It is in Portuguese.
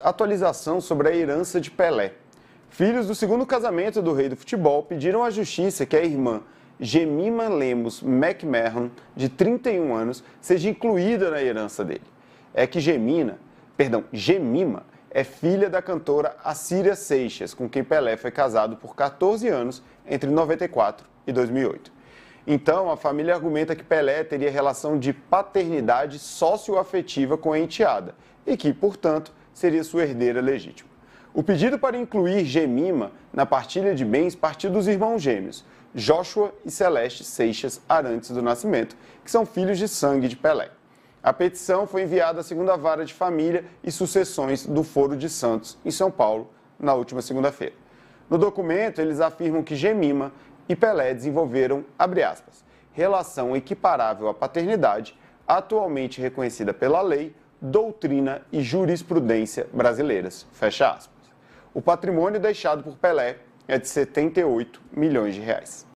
atualização sobre a herança de Pelé. Filhos do segundo casamento do rei do futebol pediram à justiça que a irmã Gemima Lemos McMahon, de 31 anos, seja incluída na herança dele. É que Gemina, perdão, Gemima é filha da cantora Assíria Seixas, com quem Pelé foi casado por 14 anos entre 94 e 2008. Então, a família argumenta que Pelé teria relação de paternidade socioafetiva com a enteada e que, portanto, seria sua herdeira legítima. O pedido para incluir Gemima na partilha de bens partiu dos irmãos gêmeos, Joshua e Celeste Seixas Arantes do Nascimento, que são filhos de sangue de Pelé. A petição foi enviada à segunda vara de família e sucessões do Foro de Santos, em São Paulo, na última segunda-feira. No documento, eles afirmam que Gemima e Pelé desenvolveram, aspas, relação equiparável à paternidade, atualmente reconhecida pela lei, doutrina e jurisprudência brasileiras. Fecha aspas. O patrimônio deixado por Pelé é de 78 milhões de reais.